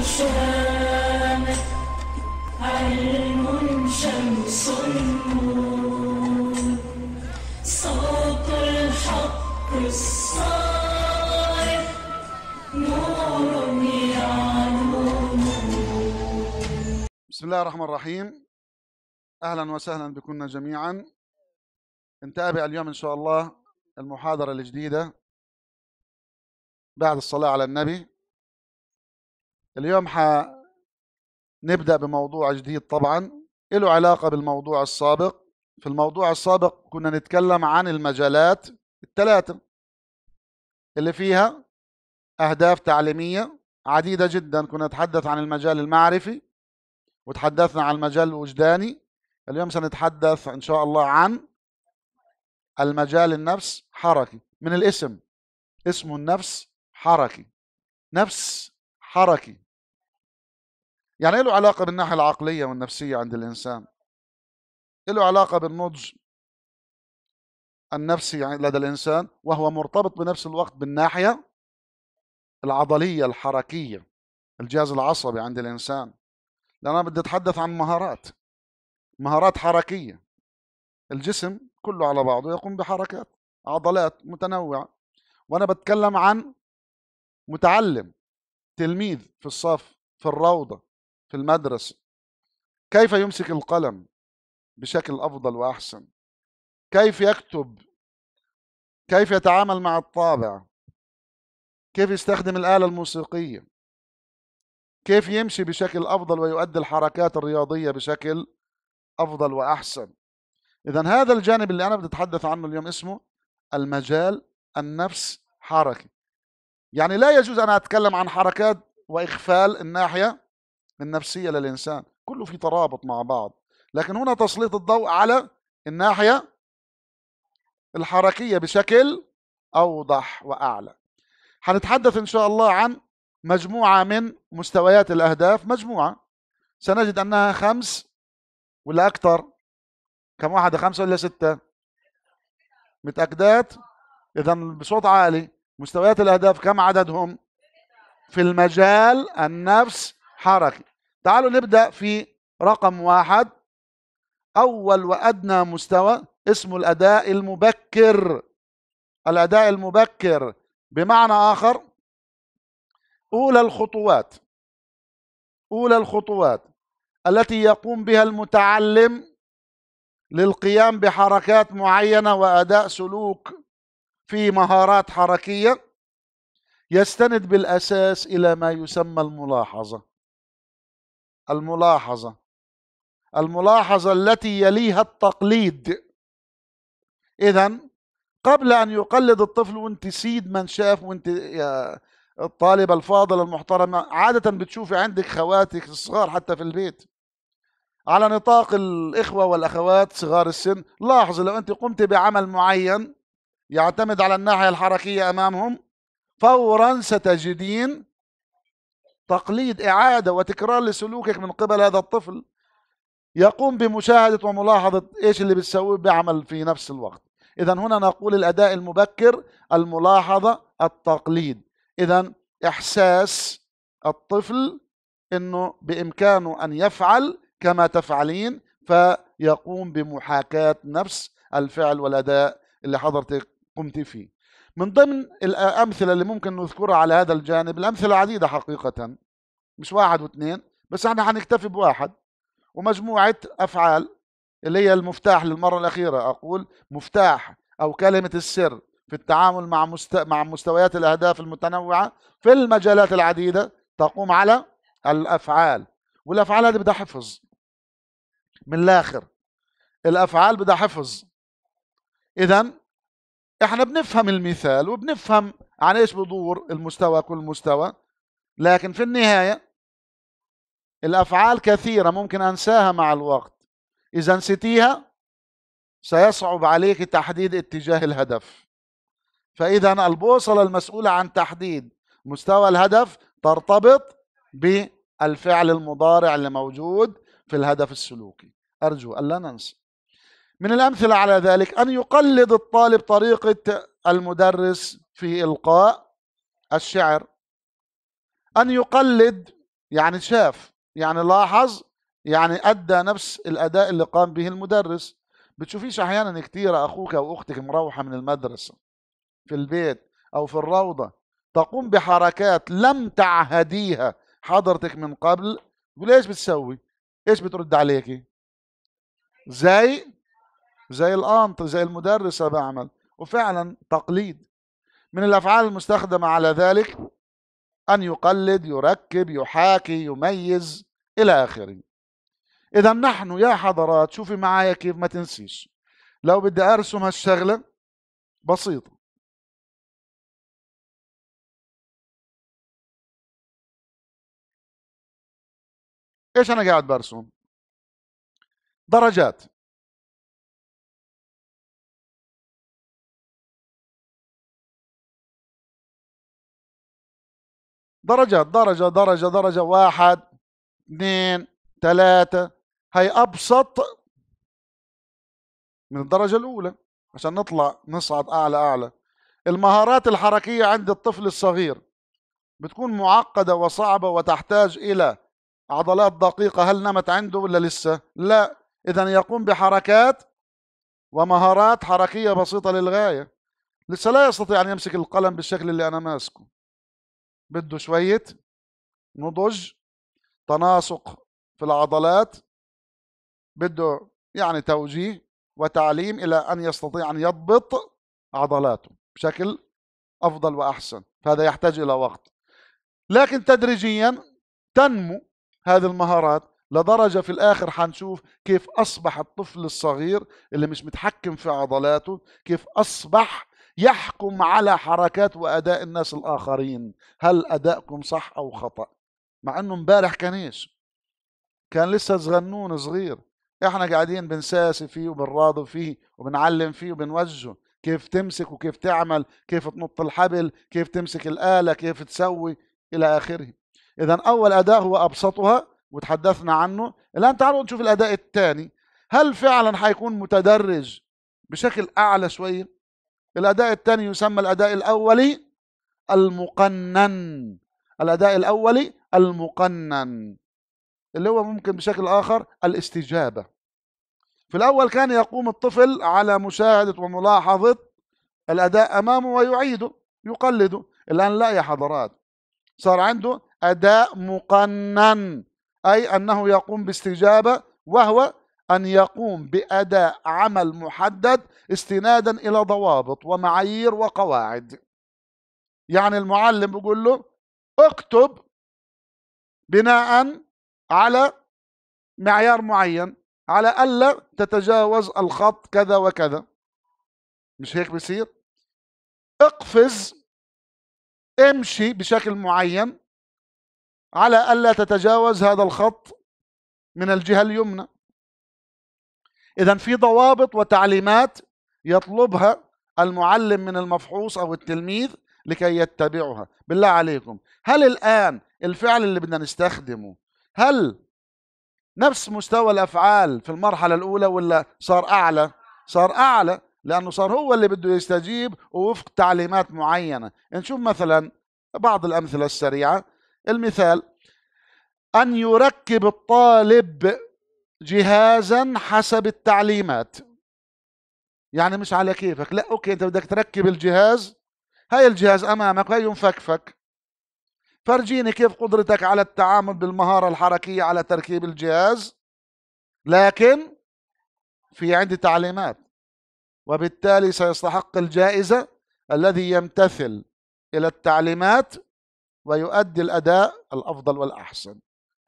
بسم الله الرحمن الرحيم اهلا وسهلا بكم جميعا نتابع اليوم ان شاء الله المحاضره الجديده بعد الصلاه على النبي اليوم حنبدأ بموضوع جديد طبعا له علاقة بالموضوع السابق في الموضوع السابق كنا نتكلم عن المجالات الثلاثة اللي فيها أهداف تعليمية عديدة جدا كنا نتحدث عن المجال المعرفي وتحدثنا عن المجال الوجداني اليوم سنتحدث إن شاء الله عن المجال النفس حركي من الاسم اسمه النفس حركي نفس حركي يعني إيه له علاقة بالناحية العقلية والنفسية عند الإنسان إيه له علاقة بالنضج النفسي يعني لدى الإنسان وهو مرتبط بنفس الوقت بالناحية العضلية الحركية الجهاز العصبي عند الإنسان لأن أنا بدي أتحدث عن مهارات مهارات حركية الجسم كله على بعضه يقوم بحركات عضلات متنوعة وأنا بتكلم عن متعلم تلميذ في الصف في الروضة في المدرسة كيف يمسك القلم بشكل أفضل وأحسن كيف يكتب كيف يتعامل مع الطابع كيف يستخدم الآلة الموسيقية كيف يمشي بشكل أفضل ويؤدي الحركات الرياضية بشكل أفضل وأحسن إذا هذا الجانب اللي أنا بدي أتحدث عنه اليوم اسمه المجال النفس حركي يعني لا يجوز أن أتكلم عن حركات وإخفال الناحية النفسية للإنسان كله في ترابط مع بعض لكن هنا تسليط الضوء على الناحية الحركية بشكل أوضح وأعلى هنتحدث إن شاء الله عن مجموعة من مستويات الأهداف مجموعة سنجد أنها خمس ولا أكثر كم واحدة خمسة ولا ستة متأكدات إذا بصوت عالي مستويات الاهداف كم عددهم في المجال النفس حركي تعالوا نبدا في رقم واحد اول وادنى مستوى اسمه الاداء المبكر الاداء المبكر بمعنى اخر اولى الخطوات اولى الخطوات التي يقوم بها المتعلم للقيام بحركات معينه واداء سلوك في مهارات حركيه يستند بالاساس الى ما يسمى الملاحظه الملاحظه الملاحظه التي يليها التقليد اذا قبل ان يقلد الطفل وانت سيد من شاف وانت يا الطالبه الفاضله المحترمه عاده بتشوفي عندك خواتك الصغار حتى في البيت على نطاق الاخوه والاخوات صغار السن لاحظي لو انت قمت بعمل معين يعتمد على الناحية الحركية أمامهم فورا ستجدين تقليد إعادة وتكرار لسلوكك من قبل هذا الطفل يقوم بمشاهدة وملاحظة إيش اللي بتسويه بعمل في نفس الوقت إذا هنا نقول الأداء المبكر الملاحظة التقليد إذا إحساس الطفل أنه بإمكانه أن يفعل كما تفعلين فيقوم بمحاكاة نفس الفعل والأداء اللي حضرتك قمت فيه من ضمن الأمثلة اللي ممكن نذكرها على هذا الجانب الأمثلة عديدة حقيقة مش واحد واثنين بس احنا هنكتفي بواحد ومجموعة أفعال اللي هي المفتاح للمرة الأخيرة أقول مفتاح أو كلمة السر في التعامل مع مست... مع مستويات الأهداف المتنوعة في المجالات العديدة تقوم على الأفعال والأفعال هذه بدها حفظ من الآخر الأفعال بدها حفظ إذا احنا بنفهم المثال وبنفهم عن ايش بدور المستوى كل مستوى لكن في النهاية الافعال كثيرة ممكن انساها مع الوقت اذا نسيتيها سيصعب عليك تحديد اتجاه الهدف فاذا البوصلة المسؤولة عن تحديد مستوى الهدف ترتبط بالفعل المضارع اللي موجود في الهدف السلوكي ارجو الا ننسى من الأمثلة على ذلك أن يقلد الطالب طريقة المدرس في إلقاء الشعر أن يقلد يعني شاف يعني لاحظ يعني أدى نفس الأداء اللي قام به المدرس بتشوفيش أحيانا كثير أخوك أو أختك مروحة من المدرسة في البيت أو في الروضة تقوم بحركات لم تعهديها حضرتك من قبل تقول ايش بتسوي ايش بترد عليكي زي زي الانط زي المدرسة بعمل وفعلا تقليد من الافعال المستخدمه على ذلك ان يقلد يركب يحاكي يميز الى اخره اذا نحن يا حضرات شوفي معايا كيف ما تنسيش لو بدي ارسم هالشغله بسيطه ايش انا قاعد برسم درجات درجات درجة درجة درجة واحد اثنين ثلاثة هي أبسط من الدرجة الأولى عشان نطلع نصعد أعلى أعلى المهارات الحركية عند الطفل الصغير بتكون معقدة وصعبة وتحتاج إلى عضلات دقيقة هل نمت عنده ولا لسه؟ لا إذا يقوم بحركات ومهارات حركية بسيطة للغاية لسه لا يستطيع أن يمسك القلم بالشكل اللي أنا ماسكه بده شوية نضج تناسق في العضلات بده يعني توجيه وتعليم إلى أن يستطيع أن يضبط عضلاته بشكل أفضل وأحسن هذا يحتاج إلى وقت لكن تدريجيا تنمو هذه المهارات لدرجة في الآخر حنشوف كيف أصبح الطفل الصغير اللي مش متحكم في عضلاته كيف أصبح يحكم على حركات واداء الناس الاخرين هل ادائكم صح او خطا مع انه امبارح كان ايش كان لسه صغنون صغير احنا قاعدين بنساسي فيه وبنراضي فيه وبنعلم فيه وبنوجهه كيف تمسك وكيف تعمل كيف تنط الحبل كيف تمسك الآلة كيف تسوي إلى آخره إذا أول أداء هو أبسطها وتحدثنا عنه الآن تعالوا نشوف الأداء الثاني هل فعلا حيكون متدرج بشكل أعلى شوية الأداء الثاني يسمى الأداء الأولي المقنن الأداء الأولي المقنن اللي هو ممكن بشكل آخر الاستجابة في الأول كان يقوم الطفل على مشاهدة وملاحظة الأداء أمامه ويعيده يقلده الآن لا يا حضرات صار عنده أداء مقنن أي أنه يقوم باستجابة وهو أن يقوم بأداء عمل محدد استنادا إلى ضوابط ومعايير وقواعد يعني المعلم بيقول له اكتب بناء على معيار معين على ألا تتجاوز الخط كذا وكذا مش هيك بصير اقفز امشي بشكل معين على ألا تتجاوز هذا الخط من الجهة اليمنى إذا في ضوابط وتعليمات يطلبها المعلم من المفحوص أو التلميذ لكي يتبعها بالله عليكم هل الآن الفعل اللي بدنا نستخدمه هل نفس مستوى الأفعال في المرحلة الأولى ولا صار أعلى صار أعلى لأنه صار هو اللي بده يستجيب ووفق تعليمات معينة نشوف مثلا بعض الأمثلة السريعة المثال أن يركب الطالب جهازا حسب التعليمات يعني مش على كيفك لا اوكي انت بدك تركب الجهاز هاي الجهاز امامك هاي مفكفك فرجيني كيف قدرتك على التعامل بالمهارة الحركية على تركيب الجهاز لكن في عندي تعليمات وبالتالي سيستحق الجائزة الذي يمتثل إلى التعليمات ويؤدي الأداء الأفضل والأحسن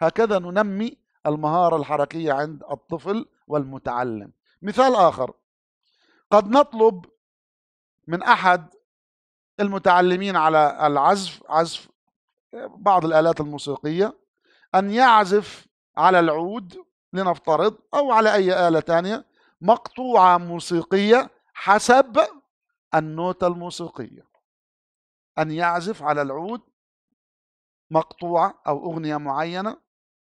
هكذا ننمي المهارة الحركية عند الطفل والمتعلم مثال آخر قد نطلب من أحد المتعلمين على العزف عزف بعض الآلات الموسيقية أن يعزف على العود لنفترض أو على أي آلة ثانية مقطوعة موسيقية حسب النوتة الموسيقية أن يعزف على العود مقطوعة أو أغنية معينة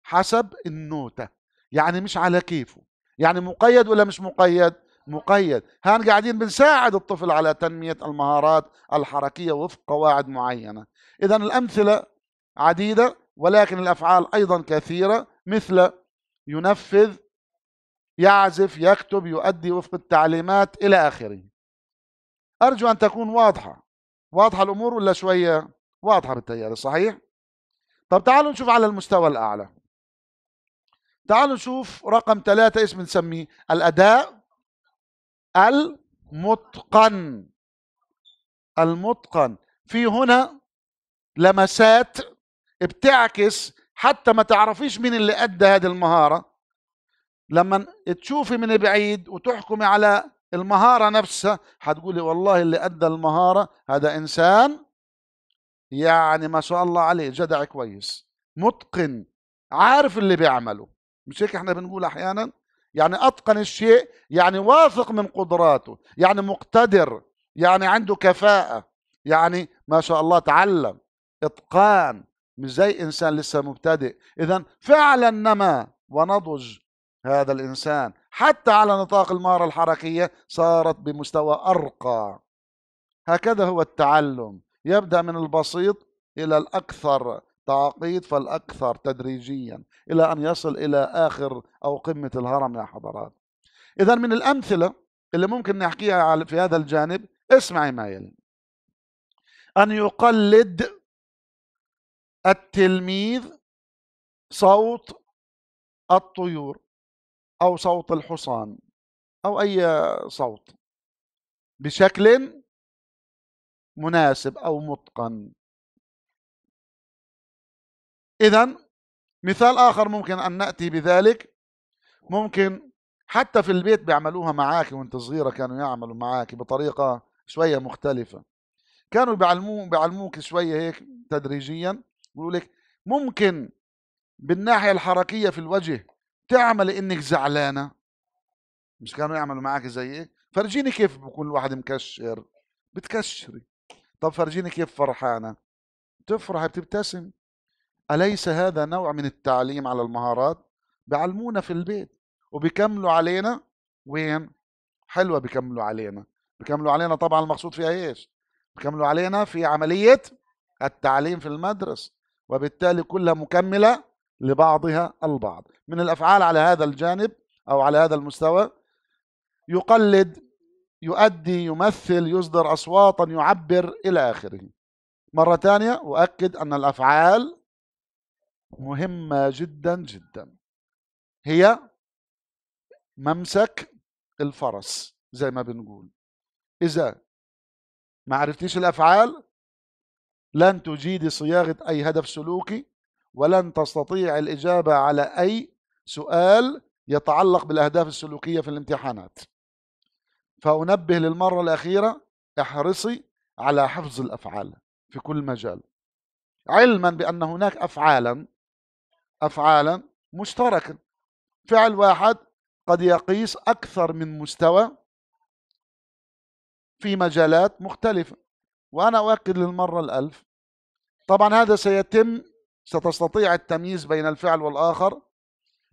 حسب النوتة يعني مش على كيفه يعني مقيد ولا مش مقيد مقيد هان قاعدين بنساعد الطفل على تنمية المهارات الحركية وفق قواعد معينة إذا الأمثلة عديدة ولكن الأفعال أيضا كثيرة مثل ينفذ يعزف يكتب يؤدي وفق التعليمات إلى آخره أرجو أن تكون واضحة واضحة الأمور ولا شوية واضحة بالتيار صحيح؟ طب تعالوا نشوف على المستوى الأعلى تعالوا نشوف رقم ثلاثة اسم نسميه الأداء المتقن المتقن في هنا لمسات بتعكس حتى ما تعرفيش مين اللي أدى هذه المهارة لما تشوفي من بعيد وتحكمي على المهارة نفسها هتقولي والله اللي أدى المهارة هذا إنسان يعني ما شاء الله عليه جدع كويس متقن عارف اللي بيعمله مش هيك احنا بنقول احيانا يعني اتقن الشيء يعني واثق من قدراته يعني مقتدر يعني عنده كفاءه يعني ما شاء الله تعلم اتقان مش زي انسان لسه مبتدئ اذا فعلا نما ونضج هذا الانسان حتى على نطاق المهاره الحركيه صارت بمستوى ارقى هكذا هو التعلم يبدا من البسيط الى الاكثر تعقيد فالأكثر تدريجيا إلى أن يصل إلى آخر أو قمة الهرم يا حضرات إذا من الأمثلة اللي ممكن نحكيها في هذا الجانب اسمعي ما يلي أن يقلد التلميذ صوت الطيور أو صوت الحصان أو أي صوت بشكل مناسب أو متقن إذا مثال آخر ممكن أن نأتي بذلك ممكن حتى في البيت بيعملوها معاكي وانت صغيرة كانوا يعملوا معاكي بطريقة شوية مختلفة كانوا بيعلموك بيعلموك شوية هيك تدريجيا بيقولوا لك ممكن بالناحية الحركية في الوجه تعمل انك زعلانة مش كانوا يعملوا معاك زي هيك فرجيني كيف بكون الواحد مكشر بتكشري طب فرجيني كيف فرحانة تفرح بتبتسم أليس هذا نوع من التعليم على المهارات؟ بعلمونا في البيت وبيكملوا علينا وين؟ حلوة بيكملوا علينا بيكملوا علينا طبعا المقصود فيها ايش؟ بيكملوا علينا في عملية التعليم في المدرسة وبالتالي كلها مكملة لبعضها البعض من الأفعال على هذا الجانب أو على هذا المستوى يقلد يؤدي يمثل يصدر أصواتا يعبر إلى آخره مرة ثانية أؤكد أن الأفعال مهمة جدا جدا هي ممسك الفرس زي ما بنقول إذا ما عرفتيش الأفعال لن تجيدي صياغة أي هدف سلوكي ولن تستطيع الإجابة على أي سؤال يتعلق بالأهداف السلوكية في الامتحانات فأنبه للمرة الأخيرة احرصي على حفظ الأفعال في كل مجال علما بأن هناك أفعالا أفعالا مشتركا فعل واحد قد يقيس أكثر من مستوى في مجالات مختلفة وأنا أؤكد للمرة الألف طبعا هذا سيتم ستستطيع التمييز بين الفعل والآخر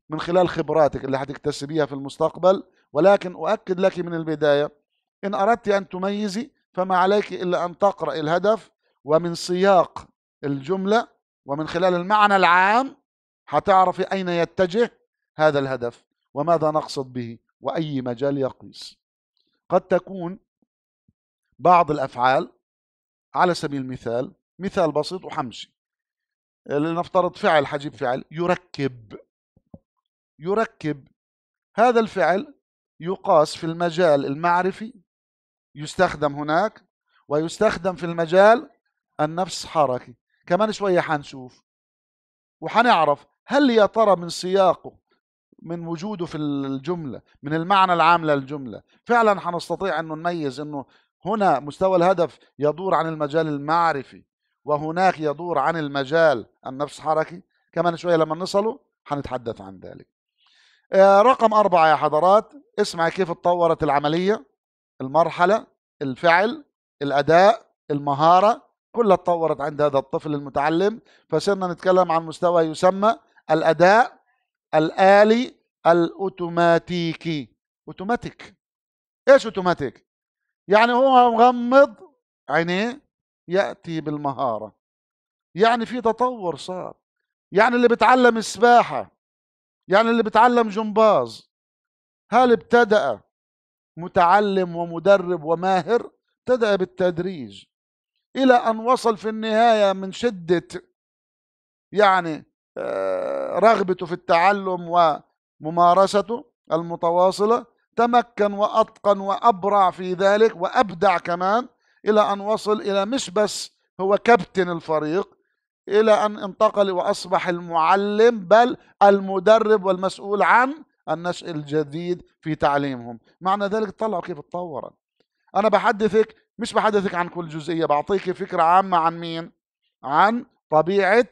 من خلال خبراتك اللي هتكتسبيها في المستقبل ولكن أؤكد لك من البداية إن أردت أن تميزي فما عليك إلا أن تقرأ الهدف ومن سياق الجملة ومن خلال المعنى العام حتعرفي أين يتجه هذا الهدف وماذا نقصد به وأي مجال يقيس قد تكون بعض الأفعال على سبيل المثال مثال بسيط وحمشي لنفترض فعل حجيب فعل يركب يركب هذا الفعل يقاس في المجال المعرفي يستخدم هناك ويستخدم في المجال النفس حركي كمان شوية حنشوف وحنعرف هل يا ترى من سياقه من وجوده في الجملة من المعنى العام للجملة فعلا حنستطيع أنه نميز أنه هنا مستوى الهدف يدور عن المجال المعرفي وهناك يدور عن المجال النفس حركي كمان شوية لما نصله حنتحدث عن ذلك آه، رقم أربعة يا حضرات اسمع كيف تطورت العملية المرحلة الفعل الأداء المهارة كلها تطورت عند هذا الطفل المتعلم فصرنا نتكلم عن مستوى يسمى الأداء الآلي الأوتوماتيكي أوتوماتيك إيش أوتوماتيك؟ يعني هو مغمض عينيه يأتي بالمهارة يعني في تطور صار يعني اللي بتعلم السباحة يعني اللي بتعلم جمباز هل ابتدأ متعلم ومدرب وماهر ابتدأ بالتدريج إلى أن وصل في النهاية من شدة يعني آه، رغبته في التعلم وممارسته المتواصلة تمكن وأتقن وأبرع في ذلك وأبدع كمان إلى أن وصل إلى مش بس هو كابتن الفريق إلى أن انتقل وأصبح المعلم بل المدرب والمسؤول عن النشء الجديد في تعليمهم معنى ذلك طلعوا كيف تطورت أنا بحدثك مش بحدثك عن كل جزئية بعطيك فكرة عامة عن مين عن طبيعة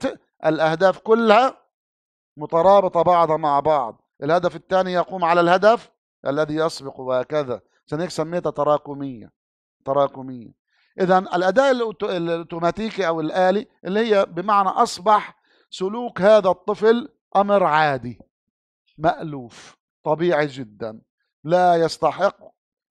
الأهداف كلها مترابطة بعضها مع بعض الهدف الثاني يقوم على الهدف الذي يسبق وهكذا سنيك سميتها تراكمية تراكمية إذا الأداء الأوتوماتيكي أو الآلي اللي هي بمعنى أصبح سلوك هذا الطفل أمر عادي مألوف طبيعي جدا لا يستحق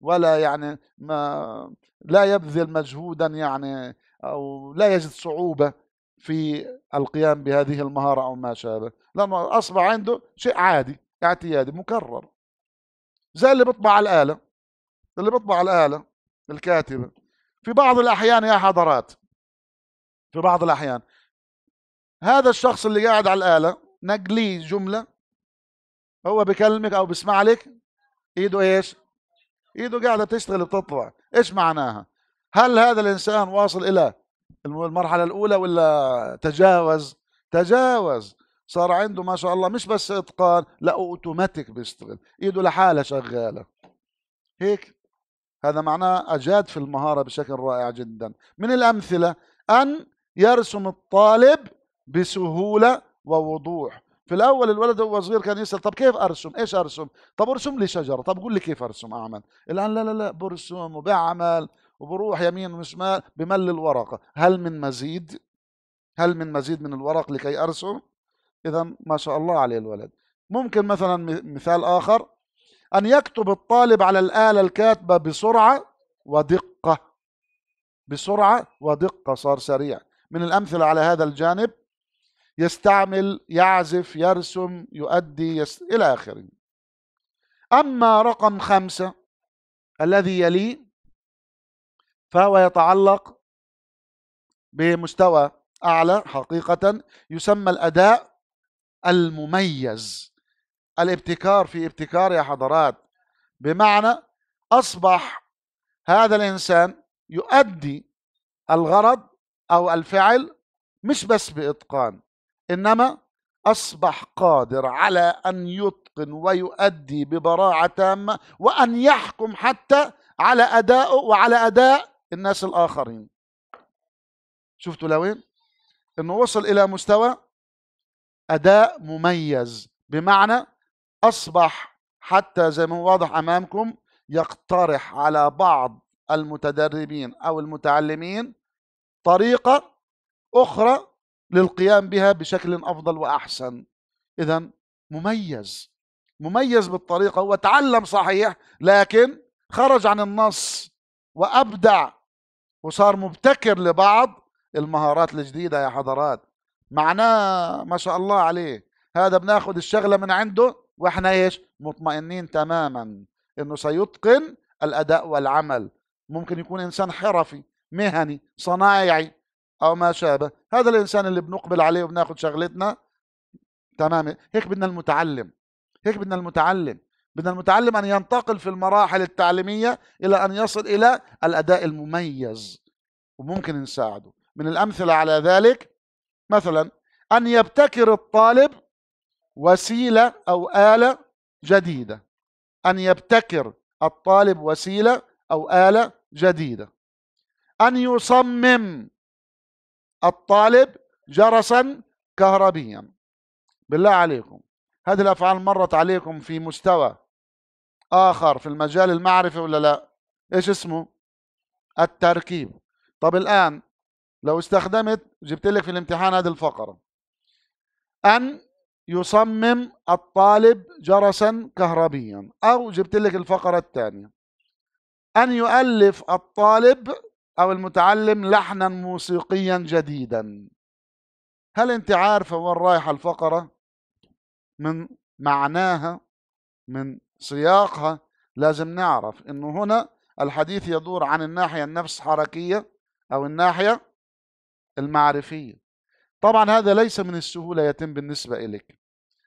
ولا يعني ما لا يبذل مجهودا يعني أو لا يجد صعوبة في القيام بهذه المهارة أو ما شابه لما أصبح عنده شيء عادي اعتيادي مكرر زي اللي بيطبع الآلة اللي بيطبع الآلة الكاتبة في بعض الأحيان يا حضرات في بعض الأحيان هذا الشخص اللي قاعد على الآلة نقلي جملة هو بكلمك أو بسمع لك إيده إيش إيده قاعدة تشتغل بتطبع إيش معناها هل هذا الإنسان واصل إلى المرحله الاولى ولا تجاوز تجاوز صار عنده ما شاء الله مش بس اتقان لا اوتوماتيك بيشتغل ايده لحالها شغاله هيك هذا معناه اجاد في المهاره بشكل رائع جدا من الامثله ان يرسم الطالب بسهوله ووضوح في الاول الولد هو صغير كان يسال طب كيف ارسم ايش ارسم طب ارسم لي شجره طب قول لي كيف ارسم اعمل الان لا لا لا برسم وبعمل وبروح يمين وشمال بمل الورقه هل من مزيد هل من مزيد من الورق لكي ارسم اذا ما شاء الله عليه الولد ممكن مثلا مثال اخر ان يكتب الطالب على الاله الكاتبه بسرعه ودقه بسرعه ودقه صار سريع من الامثله على هذا الجانب يستعمل يعزف يرسم يؤدي يس... الى اخره اما رقم خمسه الذي يليه فهو يتعلق بمستوى أعلى حقيقة يسمى الأداء المميز الابتكار في ابتكار يا حضرات بمعنى أصبح هذا الإنسان يؤدي الغرض أو الفعل مش بس بإتقان إنما أصبح قادر على أن يتقن ويؤدي ببراعة تامة وأن يحكم حتى على أدائه وعلى أداء الناس الآخرين شفتوا لوين؟ أنه وصل إلى مستوى أداء مميز بمعنى أصبح حتى زي ما هو واضح أمامكم يقترح على بعض المتدربين أو المتعلمين طريقة أخرى للقيام بها بشكل أفضل وأحسن إذا مميز مميز بالطريقة وتعلم صحيح لكن خرج عن النص وأبدع وصار مبتكر لبعض المهارات الجديدة يا حضرات معناه ما شاء الله عليه هذا بناخد الشغلة من عنده واحنا ايش مطمئنين تماما انه سيتقن الاداء والعمل ممكن يكون انسان حرفي مهني صنايعي او ما شابه هذا الانسان اللي بنقبل عليه وبناخد شغلتنا تمام هيك بدنا المتعلم هيك بدنا المتعلم من المتعلم أن ينتقل في المراحل التعليمية إلى أن يصل إلى الأداء المميز وممكن نساعده من الأمثلة على ذلك مثلا أن يبتكر الطالب وسيلة أو آلة جديدة أن يبتكر الطالب وسيلة أو آلة جديدة أن يصمم الطالب جرسا كهربيا بالله عليكم هذه الأفعال مرت عليكم في مستوى آخر في المجال المعرفي ولا لا إيش اسمه التركيب طب الآن لو استخدمت جبت لك في الامتحان هذه الفقرة أن يصمم الطالب جرسا كهربيا أو جبت لك الفقرة الثانية أن يؤلف الطالب أو المتعلم لحنا موسيقيا جديدا هل أنت عارفة وين رايحة الفقرة من معناها من سياقها لازم نعرف انه هنا الحديث يدور عن الناحية النفس حركية او الناحية المعرفية طبعا هذا ليس من السهولة يتم بالنسبة إليك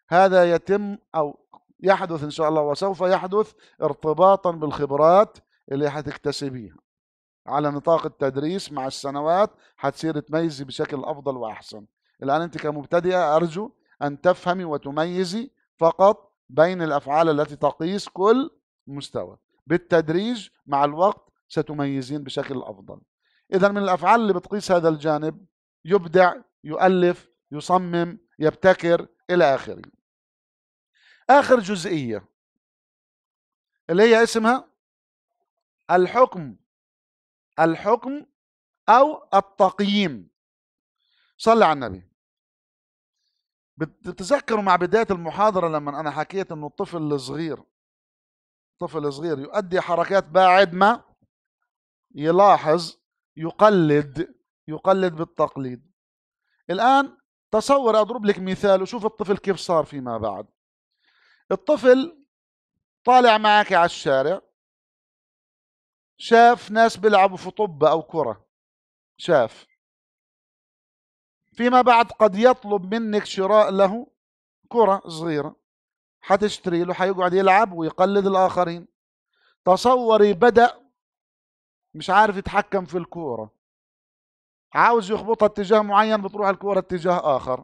هذا يتم أو يحدث إن شاء الله وسوف يحدث ارتباطا بالخبرات اللي هتكتسبيها على نطاق التدريس مع السنوات هتصير تميزي بشكل أفضل وأحسن الآن أنت كمبتدئة أرجو أن تفهمي وتميزي فقط بين الأفعال التي تقيس كل مستوى بالتدريج مع الوقت ستميزين بشكل أفضل إذا من الأفعال اللي بتقيس هذا الجانب يبدع يؤلف يصمم يبتكر إلى آخره آخر جزئية اللي هي اسمها الحكم الحكم أو التقييم صلى على النبي بتتذكروا مع بداية المحاضرة لما أنا حكيت أنه الطفل الصغير طفل صغير يؤدي حركات بعد ما يلاحظ يقلد يقلد بالتقليد الآن تصور أضرب لك مثال وشوف الطفل كيف صار فيما بعد الطفل طالع معك على الشارع شاف ناس بيلعبوا في طبة أو كرة شاف فيما بعد قد يطلب منك شراء له كرة صغيرة حتشتري له حيقعد يلعب ويقلد الآخرين تصوري بدأ مش عارف يتحكم في الكورة عاوز يخبطها اتجاه معين بتروح الكورة اتجاه آخر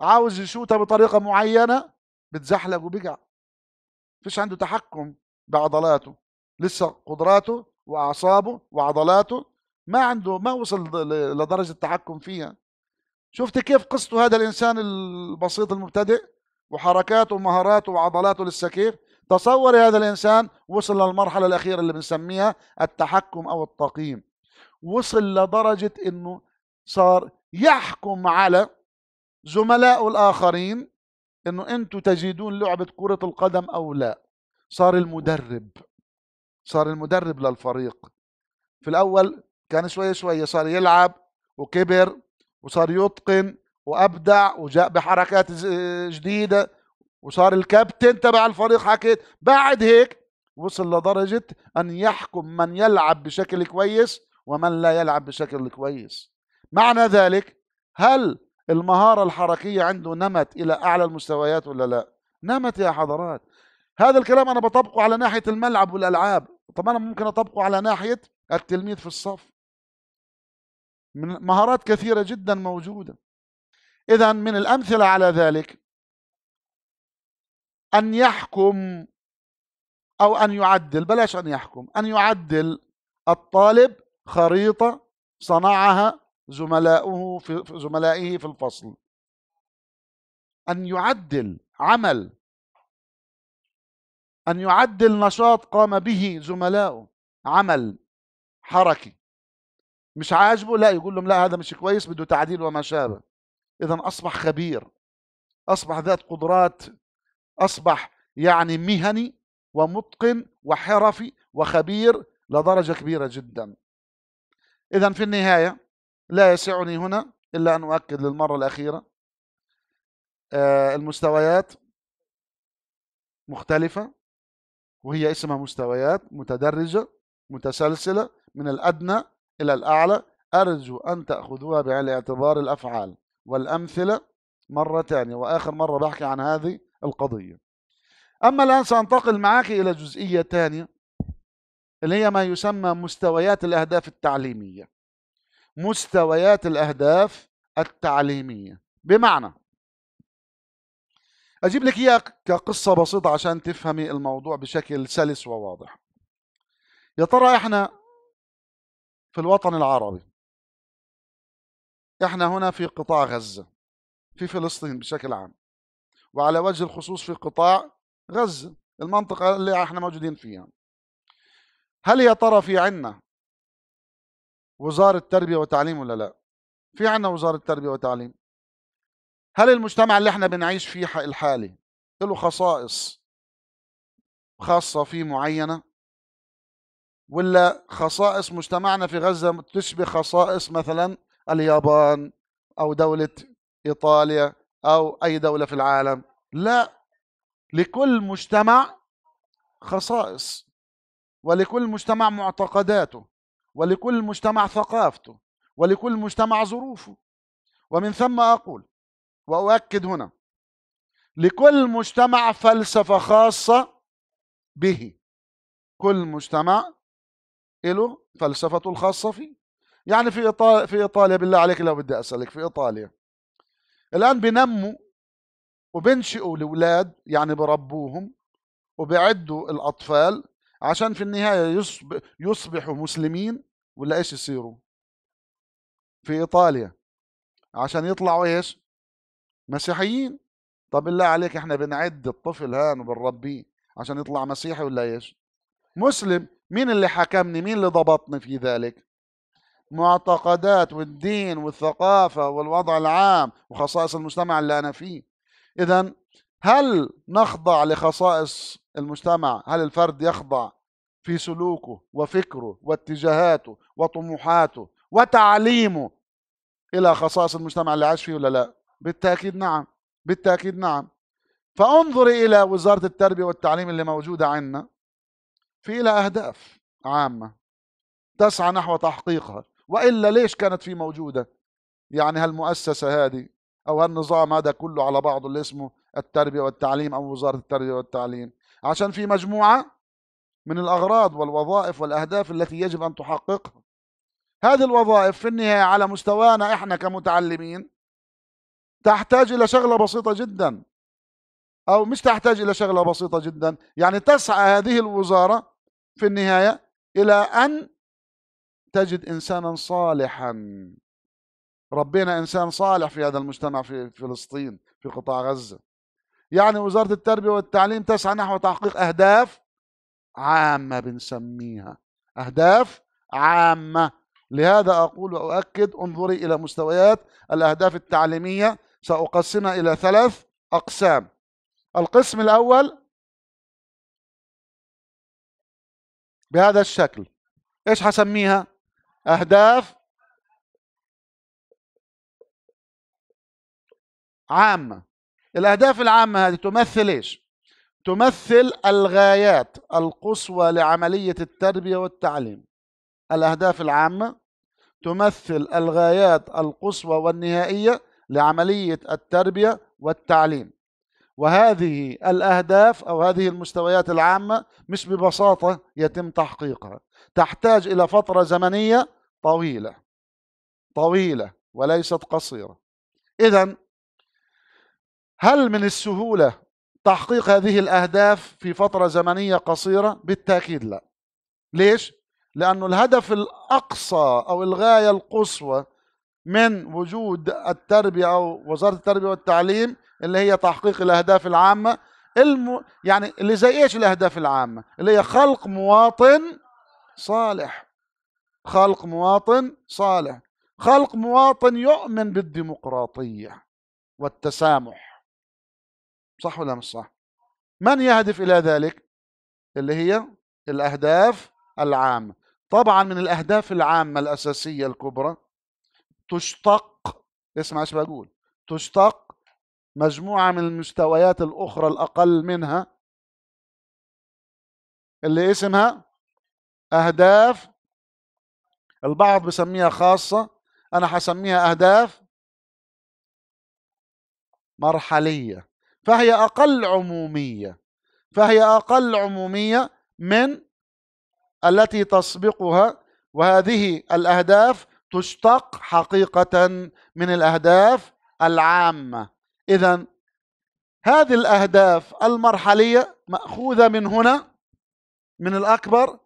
عاوز يشوتها بطريقة معينة بتزحلق وبقع مفيش عنده تحكم بعضلاته لسه قدراته وأعصابه وعضلاته ما عنده ما وصل لدرجة التحكم فيها شفت كيف قصته هذا الانسان البسيط المبتدئ وحركاته ومهاراته وعضلاته لسه كيف تصور هذا الانسان وصل للمرحله الاخيره اللي بنسميها التحكم او التقييم وصل لدرجه انه صار يحكم على زملائه الاخرين انه انتم تجيدون لعبه كره القدم او لا صار المدرب صار المدرب للفريق في الاول كان شويه شويه صار يلعب وكبر وصار يتقن وابدع وجاء بحركات جديده وصار الكابتن تبع الفريق حكيت بعد هيك وصل لدرجه ان يحكم من يلعب بشكل كويس ومن لا يلعب بشكل كويس معنى ذلك هل المهاره الحركيه عنده نمت الى اعلى المستويات ولا لا نمت يا حضرات هذا الكلام انا بطبقه على ناحيه الملعب والالعاب طب انا ممكن اطبقه على ناحيه التلميذ في الصف من مهارات كثيرة جدا موجودة إذا من الأمثلة على ذلك أن يحكم أو أن يعدل بلاش أن يحكم أن يعدل الطالب خريطة صنعها زملائه في زملائه في الفصل أن يعدل عمل أن يعدل نشاط قام به زملاؤه عمل حركي مش عاجبه لا يقول لهم لا هذا مش كويس بده تعديل وما شابه اذا اصبح خبير اصبح ذات قدرات اصبح يعني مهني ومتقن وحرفي وخبير لدرجه كبيره جدا اذا في النهايه لا يسعني هنا الا ان اؤكد للمره الاخيره آه، المستويات مختلفه وهي اسمها مستويات متدرجه متسلسله من الادنى إلى الأعلى أرجو أن تأخذوها بعين الاعتبار الأفعال والأمثلة مرة ثانية وآخر مرة بحكي عن هذه القضية أما الآن سأنتقل معك إلى جزئية ثانية اللي هي ما يسمى مستويات الأهداف التعليمية مستويات الأهداف التعليمية بمعنى أجيب لك إياها كقصة بسيطة عشان تفهمي الموضوع بشكل سلس وواضح يا ترى إحنا في الوطن العربي احنا هنا في قطاع غزة في فلسطين بشكل عام وعلى وجه الخصوص في قطاع غزة المنطقة اللي احنا موجودين فيها هل يا ترى في عنا وزارة تربية وتعليم ولا لا في عنا وزارة تربية وتعليم هل المجتمع اللي احنا بنعيش فيه الحالي له خصائص خاصة فيه معينة ولا خصائص مجتمعنا في غزة تشبه خصائص مثلا اليابان أو دولة إيطاليا أو أي دولة في العالم لا لكل مجتمع خصائص ولكل مجتمع معتقداته ولكل مجتمع ثقافته ولكل مجتمع ظروفه ومن ثم أقول وأؤكد هنا لكل مجتمع فلسفة خاصة به كل مجتمع له فلسفته الخاصه فيه يعني في ايطاليا في ايطاليا بالله عليك لو بدي اسالك في ايطاليا الان بنموا وبنشئوا الاولاد يعني بربوهم وبعدوا الاطفال عشان في النهايه يصبح يصبحوا مسلمين ولا ايش يصيروا في ايطاليا عشان يطلعوا ايش مسيحيين طب بالله عليك احنا بنعد الطفل هان وبنربيه عشان يطلع مسيحي ولا ايش مسلم مين اللي حكمني مين اللي ضبطني في ذلك معتقدات والدين والثقافة والوضع العام وخصائص المجتمع اللي أنا فيه إذا هل نخضع لخصائص المجتمع هل الفرد يخضع في سلوكه وفكره واتجاهاته وطموحاته وتعليمه إلى خصائص المجتمع اللي عاش فيه ولا لا بالتأكيد نعم بالتأكيد نعم فانظري إلى وزارة التربية والتعليم اللي موجودة عندنا في لها أهداف عامة تسعى نحو تحقيقها وإلا ليش كانت في موجودة يعني هالمؤسسة هذه أو هالنظام هذا كله على بعضه اللي اسمه التربية والتعليم أو وزارة التربية والتعليم عشان في مجموعة من الأغراض والوظائف والأهداف التي يجب أن تحققها هذه الوظائف في النهاية على مستوانا إحنا كمتعلمين تحتاج إلى شغلة بسيطة جدا أو مش تحتاج إلى شغلة بسيطة جدا يعني تسعى هذه الوزارة في النهاية إلى أن تجد إنسانا صالحا ربينا إنسان صالح في هذا المجتمع في فلسطين في قطاع غزة يعني وزارة التربية والتعليم تسعى نحو تحقيق أهداف عامة بنسميها أهداف عامة لهذا أقول وأؤكد انظري إلى مستويات الأهداف التعليمية سأقسمها إلى ثلاث أقسام القسم الأول بهذا الشكل ايش حسميها اهداف عامه الاهداف العامه هذه تمثل ايش تمثل الغايات القصوى لعمليه التربيه والتعليم الاهداف العامه تمثل الغايات القصوى والنهائيه لعمليه التربيه والتعليم وهذه الأهداف أو هذه المستويات العامة مش ببساطة يتم تحقيقها تحتاج إلى فترة زمنية طويلة طويلة وليست قصيرة إذا هل من السهولة تحقيق هذه الأهداف في فترة زمنية قصيرة؟ بالتأكيد لا ليش؟ لأن الهدف الأقصى أو الغاية القصوى من وجود التربية أو وزارة التربية والتعليم اللي هي تحقيق الاهداف العامه الم... يعني اللي زي ايش الاهداف العامه اللي هي خلق مواطن صالح خلق مواطن صالح خلق مواطن يؤمن بالديمقراطيه والتسامح صح ولا مش صح من يهدف الى ذلك اللي هي الاهداف العامه طبعا من الاهداف العامه الاساسيه الكبرى تشتق اسمع ايش بقول تشتق مجموعة من المستويات الأخرى الأقل منها اللي اسمها أهداف البعض بسميها خاصة أنا حسميها أهداف مرحلية فهي أقل عمومية فهي أقل عمومية من التي تسبقها وهذه الأهداف تشتق حقيقة من الأهداف العامة إذا هذه الأهداف المرحلية مأخوذة من هنا من الأكبر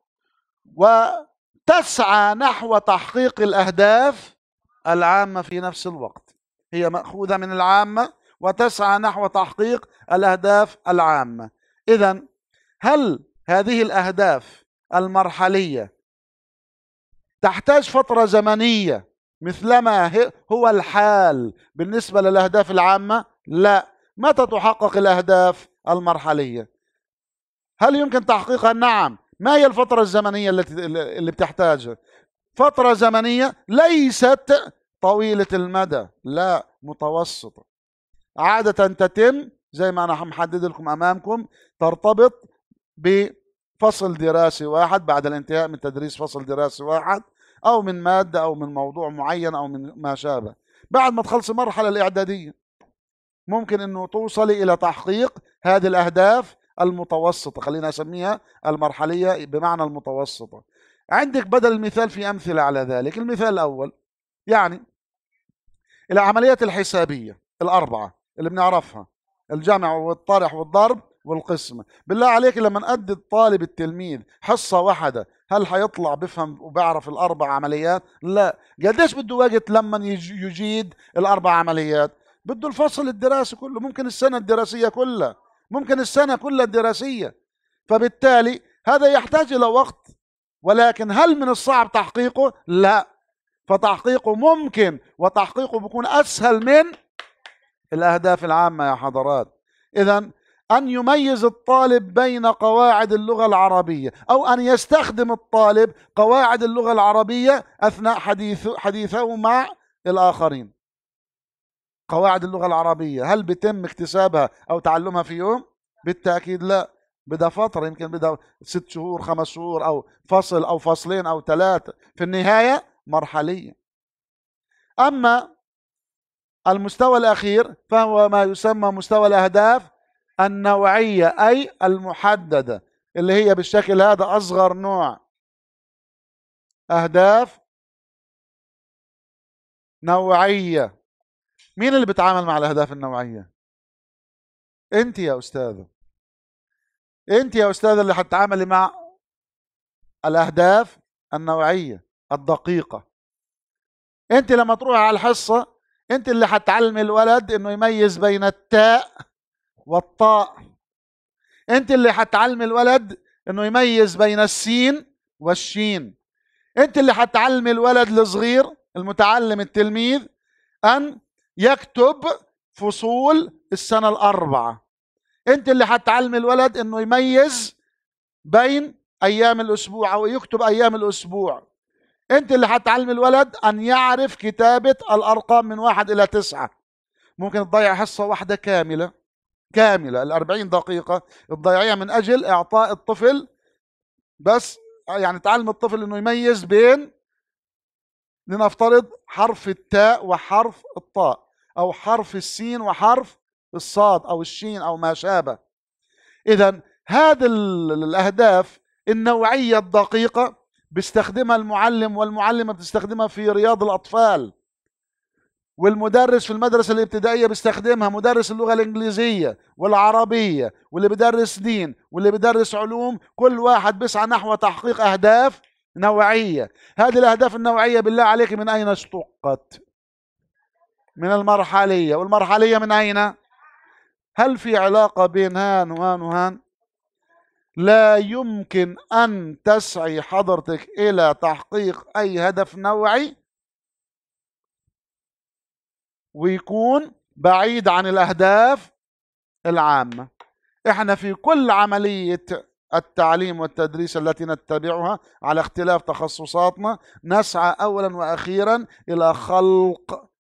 وتسعى نحو تحقيق الأهداف العامة في نفس الوقت هي مأخوذة من العامة وتسعى نحو تحقيق الأهداف العامة إذا هل هذه الأهداف المرحلية تحتاج فترة زمنية مثلما هو الحال بالنسبة للأهداف العامة لا متى تحقق الأهداف المرحلية هل يمكن تحقيقها نعم ما هي الفترة الزمنية التي اللي بتحتاجها فترة زمنية ليست طويلة المدى لا متوسطة عادة تتم زي ما أنا محدد لكم أمامكم ترتبط بفصل دراسي واحد بعد الانتهاء من تدريس فصل دراسي واحد او من ماده او من موضوع معين او من ما شابه بعد ما تخلص المرحله الاعداديه ممكن انه توصلي الى تحقيق هذه الاهداف المتوسطه خلينا اسميها المرحليه بمعنى المتوسطه عندك بدل المثال في امثله على ذلك المثال الاول يعني العمليات الحسابيه الاربعه اللي بنعرفها الجمع والطرح والضرب والقسمة بالله عليك لما ادي الطالب التلميذ حصه واحده هل حيطلع بيفهم وبيعرف الاربع عمليات لا قديش بده وقت لما يجيد الاربع عمليات بده الفصل الدراسي كله ممكن السنه الدراسيه كلها ممكن السنه كلها الدراسيه فبالتالي هذا يحتاج الى وقت ولكن هل من الصعب تحقيقه لا فتحقيقه ممكن وتحقيقه بيكون اسهل من الاهداف العامه يا حضرات اذا أن يميز الطالب بين قواعد اللغة العربية أو أن يستخدم الطالب قواعد اللغة العربية أثناء حديثه, حديثه مع الآخرين قواعد اللغة العربية هل بتم اكتسابها أو تعلمها في يوم؟ بالتأكيد لا بدها فترة يمكن بدها ست شهور خمس شهور أو فصل أو فصلين أو ثلاثة في النهاية مرحلية أما المستوى الأخير فهو ما يسمى مستوى الأهداف النوعية أي المحددة اللي هي بالشكل هذا أصغر نوع أهداف نوعية مين اللي بتعامل مع الأهداف النوعية؟ أنت يا أستاذة أنت يا أستاذة اللي حتتعاملي مع الأهداف النوعية الدقيقة أنت لما تروح على الحصة أنت اللي حتعلمي الولد إنه يميز بين التاء والطاء انت اللي حتعلم الولد انه يميز بين السين والشين انت اللي حتعلم الولد الصغير المتعلم التلميذ ان يكتب فصول السنة الأربعة انت اللي حتعلم الولد انه يميز بين ايام الاسبوع او يكتب ايام الاسبوع انت اللي حتعلم الولد ان يعرف كتابة الارقام من واحد الى تسعة ممكن تضيع حصة واحدة كاملة كاملة الأربعين دقيقة تضيعيها من أجل إعطاء الطفل بس يعني تعلم الطفل أنه يميز بين لنفترض حرف التاء وحرف الطاء أو حرف السين وحرف الصاد أو الشين أو ما شابه إذا هذه الأهداف النوعية الدقيقة بيستخدمها المعلم والمعلمة بتستخدمها في رياض الأطفال والمدرس في المدرسة الابتدائية بيستخدمها مدرس اللغة الإنجليزية والعربية واللي بيدرس دين واللي بيدرس علوم كل واحد بيسعى نحو تحقيق أهداف نوعية هذه الأهداف النوعية بالله عليك من أين اشتقت من المرحلية والمرحلية من أين هل في علاقة بين هان وهان وهان لا يمكن أن تسعي حضرتك إلى تحقيق أي هدف نوعي ويكون بعيد عن الأهداف العامة احنا في كل عملية التعليم والتدريس التي نتبعها على اختلاف تخصصاتنا نسعى أولا وأخيرا إلى خلق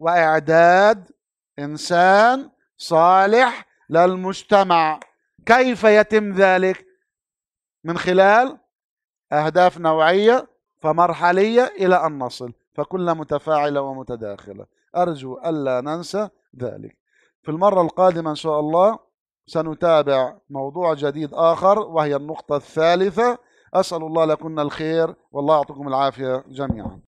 وإعداد إنسان صالح للمجتمع كيف يتم ذلك من خلال أهداف نوعية فمرحلية إلى أن نصل فكلها متفاعلة ومتداخلة أرجو ألا ننسى ذلك في المرة القادمة إن شاء الله سنتابع موضوع جديد آخر وهي النقطة الثالثة أسأل الله لكن الخير والله يعطيكم العافية جميعا